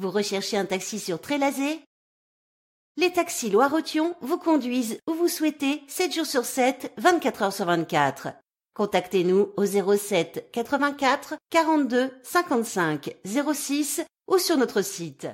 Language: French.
Vous recherchez un taxi sur Trélazé Les taxis Loire-Otion vous conduisent où vous souhaitez 7 jours sur 7, 24 heures sur 24. Contactez-nous au 07 84 42 55 06 ou sur notre site.